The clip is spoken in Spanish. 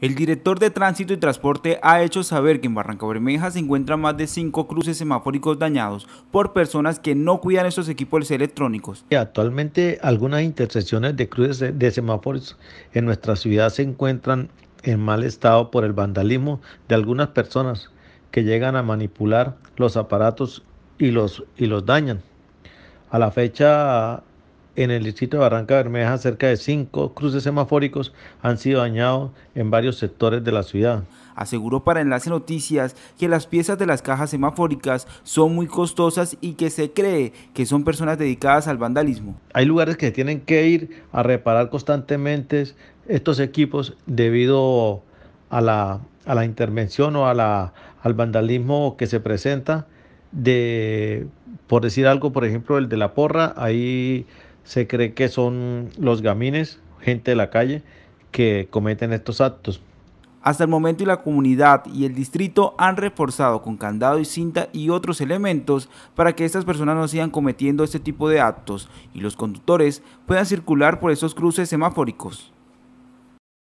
El director de Tránsito y Transporte ha hecho saber que en Barranca Bermeja se encuentran más de cinco cruces semafóricos dañados por personas que no cuidan estos equipos electrónicos. Actualmente algunas intersecciones de cruces de semáforos en nuestra ciudad se encuentran en mal estado por el vandalismo de algunas personas que llegan a manipular los aparatos y los, y los dañan. A la fecha en el distrito de Barranca Bermeja, cerca de cinco cruces semafóricos han sido dañados en varios sectores de la ciudad. Aseguró para Enlace Noticias que las piezas de las cajas semafóricas son muy costosas y que se cree que son personas dedicadas al vandalismo. Hay lugares que tienen que ir a reparar constantemente estos equipos debido a la, intervención o a la, al vandalismo que se presenta. De, por decir algo, por ejemplo, el de la porra, ahí se cree que son los gamines, gente de la calle, que cometen estos actos. Hasta el momento la comunidad y el distrito han reforzado con candado y cinta y otros elementos para que estas personas no sigan cometiendo este tipo de actos y los conductores puedan circular por esos cruces semafóricos.